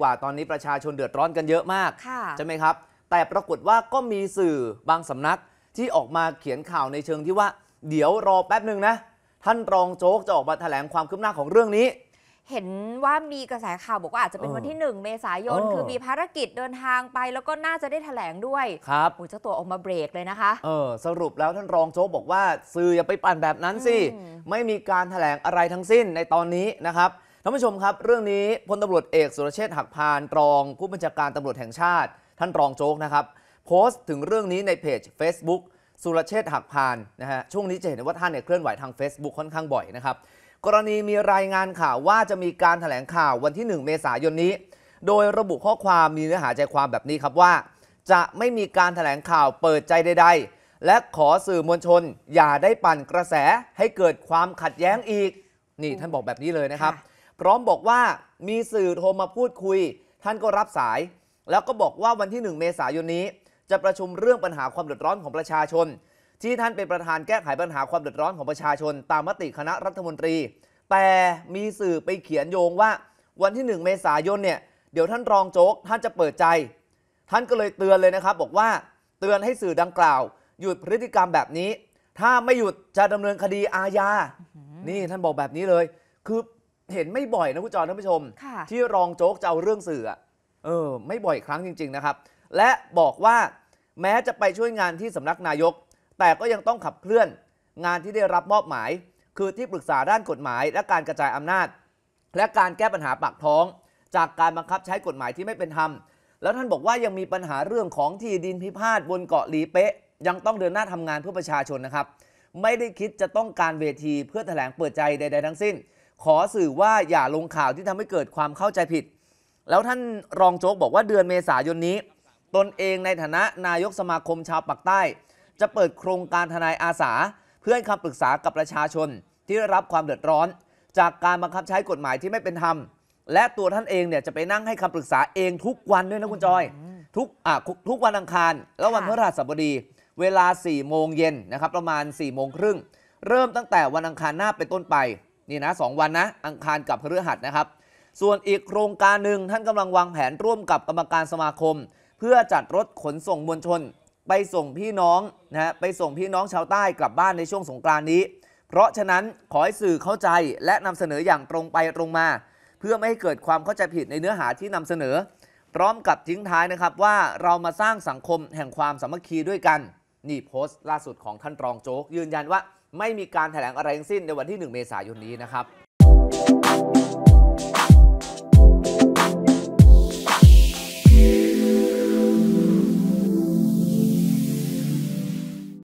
กว่าตอนนี้ประชาชนเดือดร้อนกันเยอะมากใช่ไหมครับ แต่ปรากฏว่าก็มีสื่อบางสำนัก ที่ออกมาเขียนข่าวในเชิงที่ว่า เดี๋ยวรอแป๊บหนึ่งนะ ท่านรองโจ๊กจะออกมาแถลงความคืบหน้าของเรื่องนี้ เห็นว่ามีกระแสข่าวบอกว่าอาจจะเป็นวันที่ 1 เมษายนคือมีภารกิจเดินทางไปแล้วก็น่าจะได้แถลงด้วยครับโอ้เจ้าตัวออกมาเบรกเลยนะคะเออสรุปแล้วท่านรองโจ๊กบอกว่า สื่ออย่าไปปั่นแบบนั้นสิไม่มีการแถลงอะไรทั้งสิ้นในตอนนี้นะครับานผู้ชมครับเรื่องนี้พลตำรวจเอกสุรเชษฐ์หักพานรองผู้บัญชาการตำรวจแห่งชาติท่านรองโจ๊กนะครับโพสต์ถึงเรื่องนี้ในเพจ Facebook สุรเชษฐ์หักพานนะฮะช่วงนี้จะเห็นว่าท่านเนี่ยเคลื่อนไหวทาง Facebook ค่อนข้างบ่อยนะครับ กรณีมีรายงานข่าวว่าจะมีการถแถลงข่าววันที่ 1 เมษายนนี้ โดยระบุข้อความมีเนื้อหาใจความแบบนี้ครับว่า จะไม่มีการถแถลงข่าวเปิดใจใดๆและขอสื่อมวลชน อย่าได้ปั่นกระแสให้เกิดความขัดแย้งอีกนี่ท่านบอกแบบนี้เลยนะครับพร้อมบอกว่ามีสื่อโทรมาพูดคุย ท่านก็รับสาย แล้วก็บอกว่าวันที่1เมษายนนี้ จะประชุมเรื่องปัญหาความเดือดร้อนของประชาชน ที่ท่านเป็นประธานแก้ไขปัญหาความเดือดร้อนของประชาชน ตามมติคณะรัฐมนตรีแต่มีสื่อไปเขียนโยงว่า วันที่1เมษายนเนี่ยเดี๋ยวท่านรองโจ๊กท่านจะเปิดใจ ท่านก็เลยเตือนเลยนะครับบอกว่าเตือนให้สื่อดังกล่าว หยุดพฤติกรรมแบบนี้ ถ้าไม่หยุดจะดำเนินคดีอาญา นี่ท่านบอกแบบนี้เลยคือเห็นไม่บ่อยนะ คุณจอท่านผู้ชม ที่รองโจ๊กจะเอาเรื่องสื่อเออไม่บ่อยครั้งจริงๆนะครับ และบอกว่าแม้จะไปช่วยงานที่สำนักนายก แต่ก็ยังต้องขับเคลื่อน งานที่ได้รับมอบหมาย คือที่ปรึกษาด้านกฎหมาย และการกระจายอำนาจ และการแก้ปัญหาปากท้อง จากการบังคับใช้กฎหมายที่ไม่เป็นธรรม แล้วท่านบอกว่ายังมีปัญหาเรื่องของที่ดินพิพาทบนเกาะหลีเป๊ะ ยังต้องเดินหน้าทำงานเพื่อประชาชนนะครับ ไม่ได้คิดจะต้องการเวทีเพื่อแถลงเปิดใจใดๆทั้งสิ้นขอสื่อว่าอย่าลงข่าวที่ทำให้เกิดความเข้าใจผิด แล้วท่านรองโจ๊กบอกว่าเดือนเมษายนนี้ ตนเองในฐานะนายกสมาคมชาวปักใต้ จะเปิดโครงการทนายอาสา เพื่อให้คำปรึกษากับประชาชน ที่ได้รับความเดือดร้อน จากการบังคับใช้กฎหมายที่ไม่เป็นธรรม และตัวท่านเองเนี่ยจะไปนั่งให้คำปรึกษาเองทุกวันด้วยนะคุณจอย ทุกอทุกวันอังคาร และวันพฤหัสบดี เวลา 4 โมงเย็นนะครับ ประมาณ 4 โมงครึ่งเริ่มตั้งแต่วันอังคารหน้าเป็นต้นไปนี่นะสวันนะอังคารกับพฤหัสนะครับ ส่วนอีกโครงการหนึ่งท่านกำลังวางแผนร่วมกับกรรมการสมาคม เพื่อจัดรถขนส่งมวลชน ไปส่งพี่น้องนะไปส่งพี่น้องชาวใต้กลับบ้านในช่วงสงกรานนี้ เพราะฉะนั้นขอให้สื่อเข้าใจและนำเสนออย่างตรงไปตรงมา เพื่อไม่ให้เกิดความเข้าใจผิดในเนื้อหาที่นำเสนอ พร้อมกับทิ้งท้ายนะครับว่าเรามาสร้างสังคมแห่งความสามัคคีด้วยกันนี่โพสต์ล่าสุดของท่านรองโจ๊ก ยืนยันว่าไม่มีการแถลงอะไรทั้งสิ้นในวันที่ 1 เมษายนนี้นะครับ